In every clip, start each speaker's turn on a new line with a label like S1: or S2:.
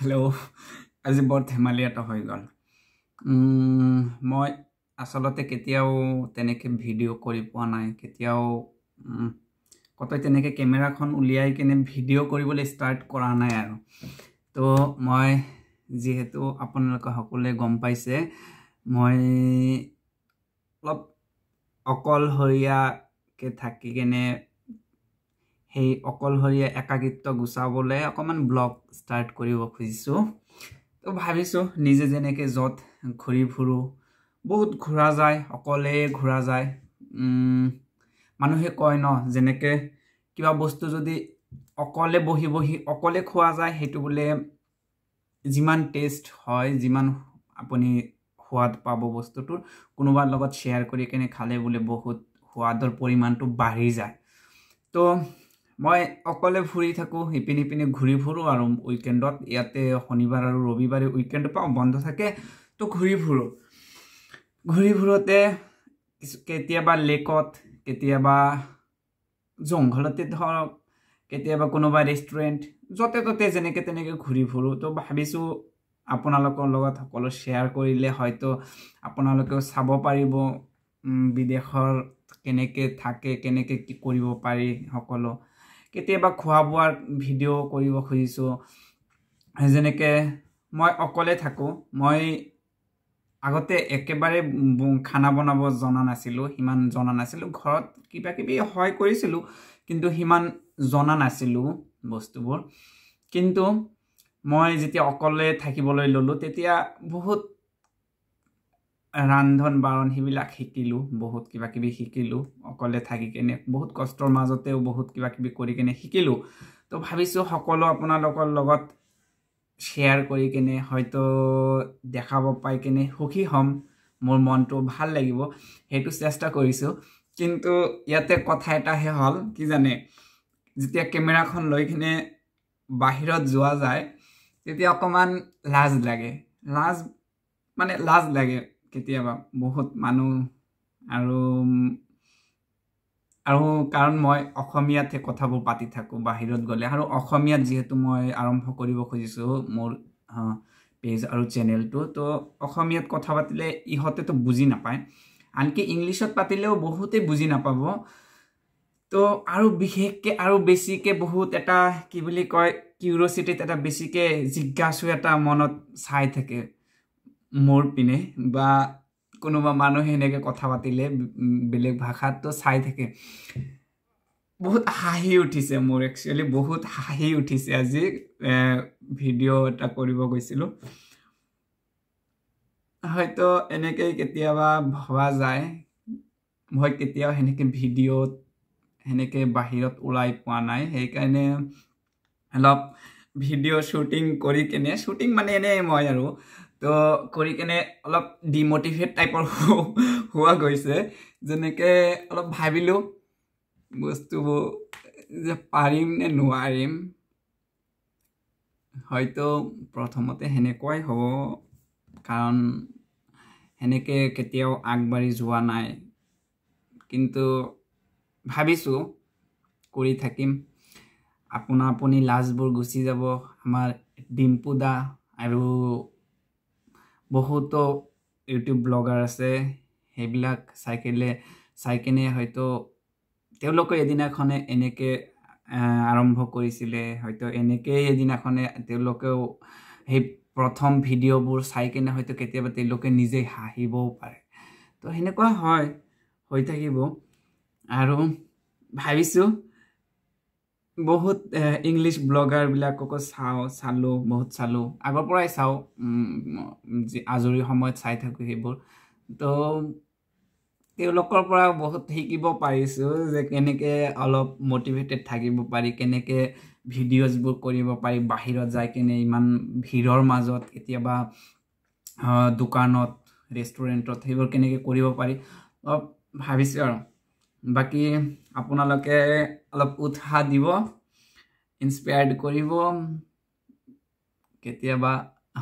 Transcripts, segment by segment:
S1: hello' আজি বৰ ধেমালীয়াত হৈ গ'ল মই আচলতে কেতিয়াও তেনেকৈ ভিডিঅ' কৰি পোৱা নাই কেতিয়াও কত তেনেকৈ কেমেৰাখন উলিয়াই কিনে ভিডিঅ' কৰিবলৈ ষ্টাৰ্ট কৰা নাই আৰু তো মই যিহেতু আপোনালোকে সকলোৱে গম পাইছে মই অলপ অকলশৰীয়াকৈ থাকি কেনে সেই অকলশৰীয়া একাকিত্ব গুচাবলৈ অকণমান ব্লগ ষ্টাৰ্ট কৰিব খুজিছোঁ তো ভাবিছোঁ নিজে যেনেকৈ য'ত ঘূৰি ফুৰোঁ বহুত ঘূৰা যায় অকলে ঘূৰা যায় মানুহে কয় ন যেনেকৈ কিবা বস্তু যদি অকলে বহি বহি অকলে খোৱা যায় সেইটো বোলে যিমান টেষ্ট হয় যিমান আপুনি সোৱাদ পাব বস্তুটো কোনোবাৰ লগত শ্বেয়াৰ কৰি কেনে খালে বোলে বহুত সোৱাদৰ পৰিমাণটো বাঢ়ি যায় তো মই অকলে ফুৰি থাকোঁ সিপিনে সিপিনে ঘূৰি ফুৰোঁ আৰু উইকেণ্ডত ইয়াতে শনিবাৰ আৰু ৰবিবাৰে উইকেণ্ড পাওঁ বন্ধ থাকে তো ঘূৰি ফুৰোঁ ঘূৰি ফুৰোঁতে কেতিয়াবা লেকত কেতিয়াবা জংঘলতে ধৰক কেতিয়াবা কোনোবা ৰেষ্টুৰেণ্ট য'তে ত'তে যেনেকৈ তেনেকৈ ঘূৰি ফুৰোঁ তো ভাবিছোঁ আপোনালোকৰ লগত সকলো শ্বেয়াৰ কৰিলে হয়তো আপোনালোকেও চাব পাৰিব বিদেশৰ কেনেকৈ থাকে কেনেকৈ কি কৰিব পাৰি সকলো কেতিয়াবা খোৱা বোৱাৰ ভিডিঅ' কৰিব খুজিছোঁ যেনেকৈ মই অকলে থাকোঁ মই আগতে একেবাৰে খানা বনাব জনা নাছিলোঁ সিমান জনা নাছিলোঁ ঘৰত কিবা কিবি হয় কৰিছিলোঁ কিন্তু সিমান জনা নাছিলোঁ বস্তুবোৰ কিন্তু মই যেতিয়া অকলে থাকিবলৈ ল'লোঁ তেতিয়া বহুত ৰান্ধন বাৰণ সেইবিলাক শিকিলোঁ বহুত কিবা কিবি শিকিলোঁ অকলে থাকি কেনে বহুত কষ্টৰ মাজতেও বহুত কিবা কিবি কৰি কেনে শিকিলোঁ তো ভাবিছোঁ সকলো আপোনালোকৰ লগত শ্বেয়াৰ কৰি কেনে হয়তো দেখাব পাই কেনে সুখী হ'ম মোৰ মনটো ভাল লাগিব সেইটো চেষ্টা কৰিছোঁ কিন্তু ইয়াতে কথা এটাহে হ'ল কি জানে যেতিয়া কেমেৰাখন লৈ কিনে বাহিৰত যোৱা যায় তেতিয়া অকণমান লাজ লাগে লাজ মানে লাজ লাগে কেতিয়াবা বহুত মানুহ আৰু আৰু কাৰণ মই অসমীয়াতহে কথাবোৰ পাতি থাকোঁ বাহিৰত গ'লে আৰু অসমীয়াত যিহেতু মই আৰম্ভ কৰিব খুজিছোঁ মোৰ পেজ আৰু চেনেলটো তো অসমীয়াত কথা পাতিলে ইহঁতেতো বুজি নাপায় আনকি ইংলিছত পাতিলেও বহুতেই বুজি নাপাব তো আৰু বিশেষকৈ আৰু বেছিকৈ বহুত এটা কি বুলি কয় কিউৰিয়চিটিত এটা বেছিকৈ জিজ্ঞাসু এটা মনত চাই থাকে মোৰ পিনে বা কোনোবা মানুহে এনেকৈ কথা পাতিলে বেলেগ ভাষাততো চাই থাকে বহুত হাঁহি উঠিছে মোৰ একচুৱেলি বহুত হাঁহি উঠিছে আজি ভিডিঅ' এটা কৰিব গৈছিলোঁ হয়তো এনেকৈ কেতিয়াবা ভবা যায় মই কেতিয়াও সেনেকৈ ভিডিঅ'ত সেনেকৈ বাহিৰত ওলাই পোৱা নাই সেইকাৰণে অলপ ভিডিঅ' শ্বুটিং কৰি কেনে শ্বুটিং মানে এনেই মই আৰু তো কৰি কেনে অলপ ডিম'টিভেট টাইপৰ হোৱা গৈছে যেনেকৈ অলপ ভাবিলোঁ বস্তুবোৰ যে পাৰিম নে নোৱাৰিম হয়তো প্ৰথমতে সেনেকুৱাই হ'ব কাৰণ সেনেকৈ কেতিয়াও আগবাঢ়ি যোৱা নাই কিন্তু ভাবিছোঁ কৰি থাকিম আপোনা আপুনি লাজবোৰ গুচি যাব আমাৰ ডিম্পুদা আৰু বহুতো ইউটিউব ব্লগাৰ আছে সেইবিলাক চাই কেলে চাই কেনে হয়তো তেওঁলোকে এদিনাখনে এনেকৈ আৰম্ভ কৰিছিলে হয়তো এনেকৈয়ে এদিনাখনে তেওঁলোকেও সেই প্ৰথম ভিডিঅ'বোৰ চাই কেনে হয়তো কেতিয়াবা তেওঁলোকে নিজেই হাঁহিবও পাৰে তো সেনেকুৱা হয় হৈ থাকিব আৰু ভাবিছোঁ বহুত ইংলিছ ব্লগাৰবিলাককো চাওঁ চালোঁ বহুত চালোঁ আগৰ পৰাই চাওঁ আজৰি সময়ত চাই থাকোঁ সেইবোৰ তো তেওঁলোকৰ পৰা বহুত শিকিব পাৰিছোঁ যে কেনেকৈ অলপ মটিভেটেড থাকিব পাৰি কেনেকৈ ভিডিঅ'জবোৰ কৰিব পাৰি বাহিৰত যাই কেনে ইমান ভিৰৰ মাজত কেতিয়াবা দোকানত ৰেষ্টুৰেণ্টত সেইবোৰ কেনেকৈ কৰিব পাৰি অলপ ভাবিছোঁ আৰু বাকী আপোনালোকে অলপ উৎসাহ দিব ইনস্পায়াৰ্ড কৰিব কেতিয়াবা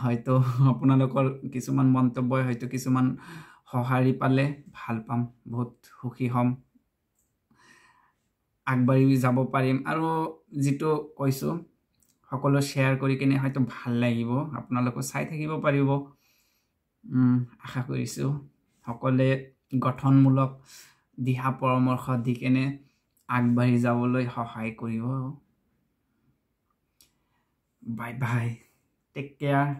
S1: হয়তো আপোনালোকৰ কিছুমান মন্তব্যই হয়তো কিছুমান সঁহাৰি পালে ভাল পাম বহুত সুখী হ'ম আগবাঢ়ি যাব পাৰিম আৰু যিটো কৈছোঁ সকলো শ্বেয়াৰ কৰি কিনে হয়তো ভাল লাগিব আপোনালোকো চাই থাকিব পাৰিব আশা কৰিছোঁ সকলোৱে গঠনমূলক দিহা পৰামৰ্শ দি কেনে আগবাঢ়ি যাবলৈ সহায় কৰিব বাই বাই টেক কেয়াৰ